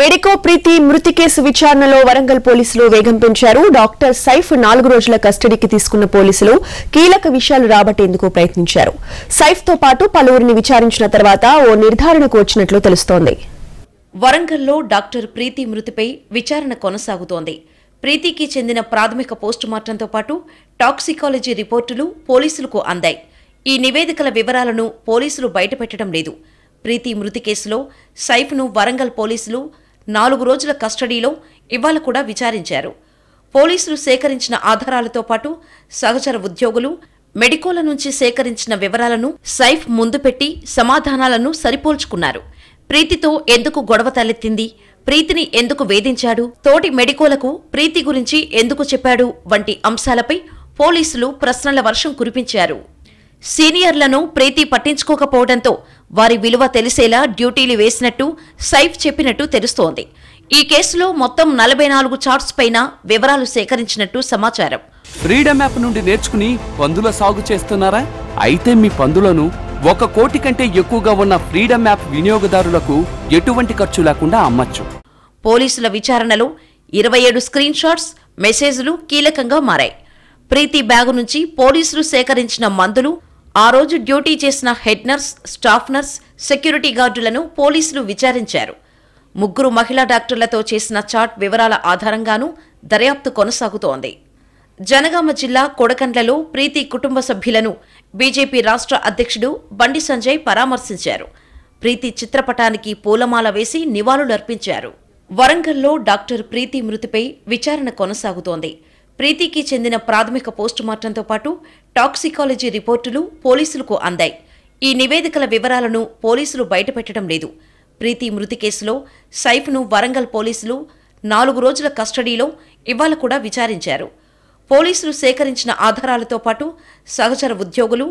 medico ప్రీతి మృతి case విచారణలో వరంగల్ పోలీసులు వేగం పెంచారు డాక్టర్ సైఫ్ నాలుగు రోజుల కస్టడీకి తీసుకున్న పోలీసులు కీలక విషయాలు రాబట్టేందుకు ప్రయత్నించారు సైఫ్ తో పాటు పలువురిని విచారించిన తర్వాత ఓ నిర్ధారణకు వచ్చినట్లు తెలుస్తోంది వరంగల్లో డాక్టర్ ప్రీతి మృతిపై విచారణ కొనసాగుతోంది ప్రీతికి చెందిన ప్రాథమిక పోస్టుమార్టంతో పాటు టాక్సికాలజీ రిపోర్టులు పోలీసులకు అందాయి ఈ నివేదికల వివరాలను పోలీసులు బయటపెట్టడం లేదు ప్రీతి మృతి కేసులో సైఫ్ను వరంగల్ పోలీసులు నాలుగు రోజుల కస్టడీలో ఇవాళ కూడా విచారించారు పోలీసులు సేకరించిన ఆధారాలతో పాటు సహచర ఉద్యోగులు మెడికోల నుంచి సేకరించిన వివరాలను సైఫ్ ముందు పెట్టి సమాధానాలను సరిపోల్చుకున్నారు ప్రీతితో ఎందుకు గొడవ తలెత్తింది ప్రీతిని ఎందుకు వేధించాడు తోటి మెడికోలకు ప్రీతి గురించి ఎందుకు చెప్పాడు వంటి అంశాలపై పోలీసులు ప్రశ్నల వర్షం కురిపించారు సీనియర్లను ప్రీతి పట్టించుకోకపోవడంతో వారి విలువ తెలిసేలా డ్యూటీలు వేసినట్టు సైఫ్ చెప్పినట్టు తెలుస్తోంది ఈ కేసులో మొత్తం నలభై నాలుగు చార్ట్స్ పైన వివరాలు సేకరించినట్టు సమాచారం ఫ్రీడమ్ యాప్ నుండి నేర్చుకుని పందుల సాగు చేస్తున్నారా అయితే మీ పందులను ఒక కోటి కంటే ఎక్కువగా ఉన్న ఫ్రీడమ్ యాప్ వినియోగదారులకు ఎటువంటి ఖర్చు లేకుండా అమ్మచ్చు పోలీసుల విచారణలో ఇరవై ఏడు స్క్రీన్ షాట్స్ మెసేజ్లు కీలకంగా మారాయి ప్రీతి బ్యాగు నుంచి పోలీసులు సేకరించిన మందులు ఆ రోజు డ్యూటీ చేసిన head nurse staff nurse security గార్డులను పోలీసులు విచారించారు ముగ్గురు మహిళా డాక్టర్లతో చేసిన చాట్ వివరాల ఆధారంగానూ దర్యాప్తు కొనసాగుతోంది జనగామ జిల్లా కొడకండ్లలో ప్రీతి కుటుంబ సభ్యులను బీజేపీ రాష్ట్ర అధ్యక్షుడు బండి సంజయ్ పరామర్శించారు ప్రీతి చిత్రపటానికి పూలమాల వేసి నివాళులర్పించారు వరంగల్లో డాక్టర్ ప్రీతి మృతిపై విచారణ కొనసాగుతోంది ప్రీతికి చెందిన ప్రాథమిక పోస్టుమార్టంతో పాటు టాక్సికాలజీ రిపోర్టులు పోలీసులకు అందాయి ఈ నివేదికల వివరాలను పోలీసులు బయటపెట్టడం లేదు ప్రీతి మృతి కేసులో సైఫ్ను వరంగల్ పోలీసులు నాలుగు రోజుల కస్టడీలో ఇవాళ కూడా విచారించారు పోలీసులు సేకరించిన ఆధారాలతో పాటు సహచర ఉద్యోగులు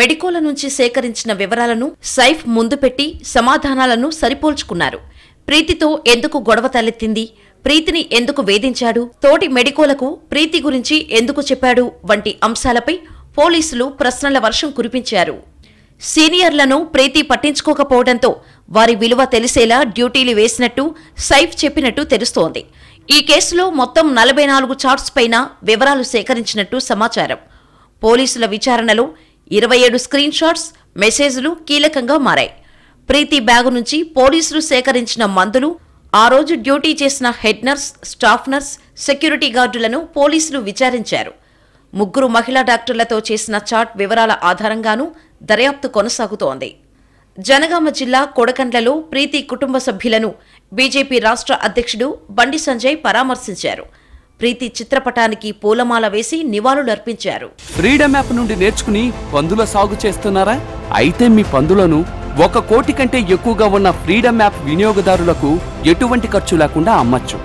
మెడికోల నుంచి సేకరించిన వివరాలను సైఫ్ ముందు పెట్టి సమాధానాలను సరిపోల్చుకున్నారు ప్రీతితో ఎందుకు గొడవ తలెత్తింది ప్రీతిని ఎందుకు వేధించాడు తోటి మెడికోలకు ప్రీతి గురించి ఎందుకు చెప్పాడు వంటి అంశాలపై పోలీసులు ప్రశ్నల వర్షం కురిపించారు సీనియర్లను ప్రీతి పట్టించుకోకపోవడంతో వారి విలువ తెలిసేలా డ్యూటీలు వేసినట్టు సైఫ్ చెప్పినట్టు తెలుస్తోంది ఈ కేసులో మొత్తం నలభై నాలుగు చార్ట్స్ పైన వివరాలు సేకరించినట్టు సమాచారం పోలీసుల విచారణలో ఇరవై ఏడు స్క్రీన్ షాట్స్ మెసేజ్లు కీలకంగా మారాయి ప్రీతి బ్యాగు నుంచి పోలీసులు సేకరించిన మందులు ఆ రోజు డ్యూటీ చేసిన head nurse staff nurse security గార్డులను పోలీసులు విచారించారు ముగ్గురు మహిళా డాక్టర్లతో చేసిన చాట్ వివరాల ఆధారంగానూ దర్యాప్తు కొనసాగుతోంది జనగామ జిల్లా కొడకండ్లలో ప్రీతి కుటుంబ సభ్యులను బీజేపీ రాష్ట్ర అధ్యక్షుడు బండి సంజయ్ పరామర్శించారు ప్రీతి చిత్రపటానికి పూలమాల వేసి నివాళులర్పించారు ఫ్రీడమ్ యాప్ నుండి నేర్చుకుని పందుల సాగు చేస్తున్నారా అయితే మీ పందులను ఒక కోటి కంటే ఎక్కువగా ఉన్న ఫ్రీడమ్ యాప్ వినియోగదారులకు ఎటువంటి ఖర్చు లేకుండా అమ్మచ్చు